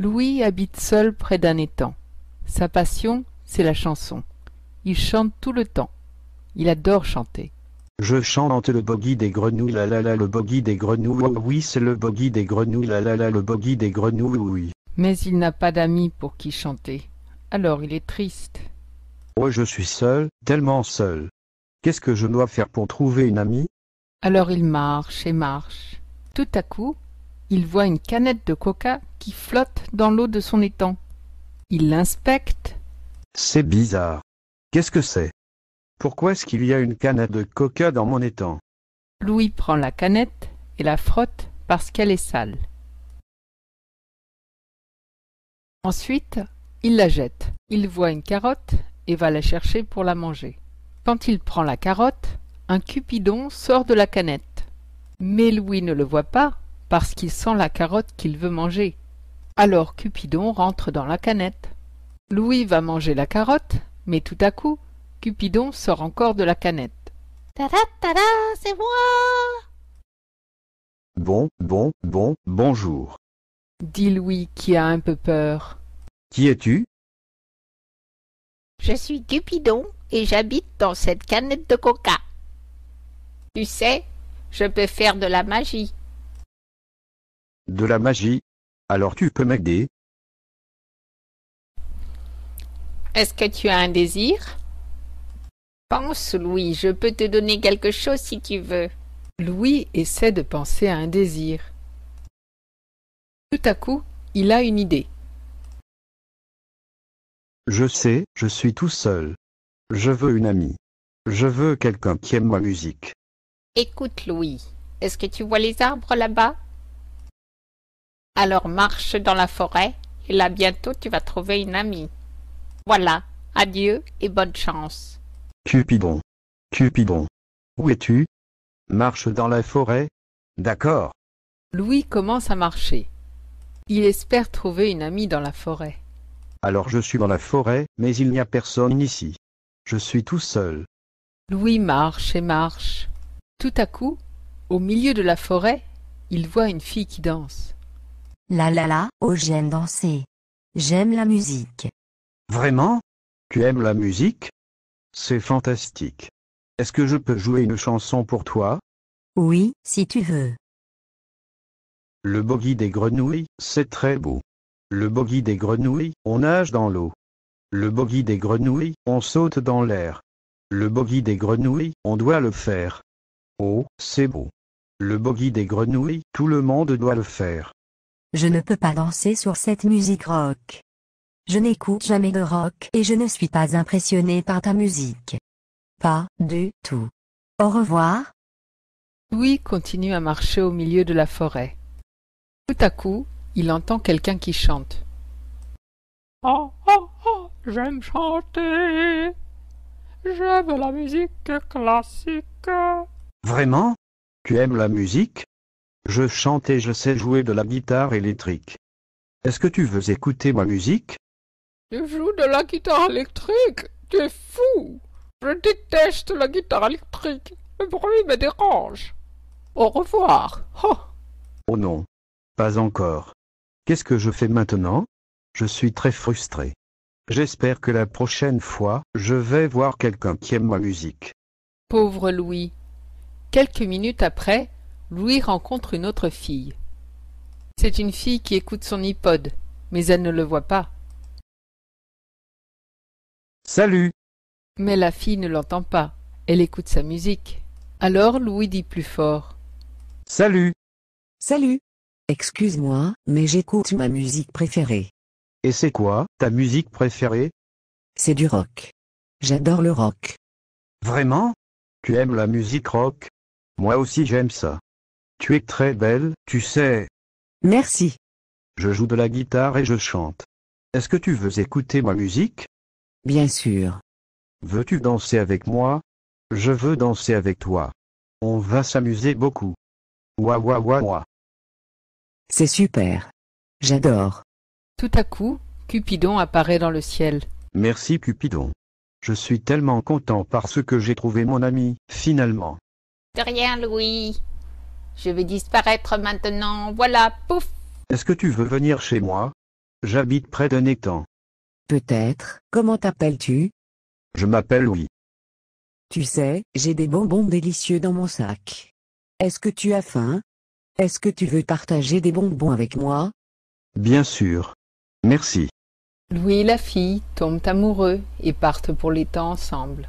Louis habite seul près d'un étang. Sa passion, c'est la chanson. Il chante tout le temps. Il adore chanter. Je chante le bogie des grenouilles, la la la, le bogie des grenouilles, oh oui c'est le bogie des grenouilles, la la la, le bogie des grenouilles, oui. Mais il n'a pas d'amis pour qui chanter. Alors il est triste. Oh je suis seul, tellement seul. Qu'est-ce que je dois faire pour trouver une amie Alors il marche et marche. Tout à coup, il voit une canette de coca qui flotte dans l'eau de son étang. Il l'inspecte. C'est bizarre. Qu'est-ce que c'est Pourquoi est-ce qu'il y a une canette de coca dans mon étang Louis prend la canette et la frotte parce qu'elle est sale. Ensuite, il la jette. Il voit une carotte et va la chercher pour la manger. Quand il prend la carotte, un cupidon sort de la canette. Mais Louis ne le voit pas parce qu'il sent la carotte qu'il veut manger. Alors Cupidon rentre dans la canette. Louis va manger la carotte, mais tout à coup, Cupidon sort encore de la canette. Ta-da, ta-da, c'est moi Bon, bon, bon, bonjour. Dit Louis qui a un peu peur. Qui es-tu Je suis Cupidon et j'habite dans cette canette de coca. Tu sais, je peux faire de la magie. De la magie Alors tu peux m'aider Est-ce que tu as un désir Pense, Louis, je peux te donner quelque chose si tu veux. Louis essaie de penser à un désir. Tout à coup, il a une idée. Je sais, je suis tout seul. Je veux une amie. Je veux quelqu'un qui aime ma musique. Écoute, Louis, est-ce que tu vois les arbres là-bas alors marche dans la forêt, et là bientôt tu vas trouver une amie. Voilà, adieu et bonne chance. Cupidon. Cupidon. Où es-tu Marche dans la forêt D'accord. Louis commence à marcher. Il espère trouver une amie dans la forêt. Alors je suis dans la forêt, mais il n'y a personne ici. Je suis tout seul. Louis marche et marche. Tout à coup, au milieu de la forêt, il voit une fille qui danse. La la la, oh j'aime danser. J'aime la musique. Vraiment Tu aimes la musique C'est fantastique. Est-ce que je peux jouer une chanson pour toi Oui, si tu veux. Le bogie des grenouilles, c'est très beau. Le bogie des grenouilles, on nage dans l'eau. Le bogie des grenouilles, on saute dans l'air. Le bogie des grenouilles, on doit le faire. Oh, c'est beau. Le bogie des grenouilles, tout le monde doit le faire. Je ne peux pas danser sur cette musique rock. Je n'écoute jamais de rock et je ne suis pas impressionné par ta musique. Pas du tout. Au revoir. Louis continue à marcher au milieu de la forêt. Tout à coup, il entend quelqu'un qui chante. Oh, oh, oh, j'aime chanter. J'aime la musique classique. Vraiment Tu aimes la musique je chante et je sais jouer de la guitare électrique. Est-ce que tu veux écouter ma musique Je joue de la guitare électrique Tu es fou Je déteste la guitare électrique. Le bruit me dérange. Au revoir. Oh, oh non. Pas encore. Qu'est-ce que je fais maintenant Je suis très frustré. J'espère que la prochaine fois, je vais voir quelqu'un qui aime ma musique. Pauvre Louis. Quelques minutes après, Louis rencontre une autre fille. C'est une fille qui écoute son iPod, mais elle ne le voit pas. Salut Mais la fille ne l'entend pas, elle écoute sa musique. Alors Louis dit plus fort. Salut Salut Excuse-moi, mais j'écoute ma musique préférée. Et c'est quoi, ta musique préférée C'est du rock. J'adore le rock. Vraiment Tu aimes la musique rock Moi aussi j'aime ça. Tu es très belle, tu sais. Merci. Je joue de la guitare et je chante. Est-ce que tu veux écouter ma musique Bien sûr. Veux-tu danser avec moi Je veux danser avec toi. On va s'amuser beaucoup. Ouah ouah ouah ouah. C'est super. J'adore. Tout à coup, Cupidon apparaît dans le ciel. Merci Cupidon. Je suis tellement content parce que j'ai trouvé mon ami, finalement. De rien, Louis. Je vais disparaître maintenant, voilà, pouf Est-ce que tu veux venir chez moi J'habite près d'un étang. Peut-être, comment t'appelles-tu Je m'appelle Louis. Tu sais, j'ai des bonbons délicieux dans mon sac. Est-ce que tu as faim Est-ce que tu veux partager des bonbons avec moi Bien sûr. Merci. Louis et la fille tombent amoureux et partent pour l'étang ensemble.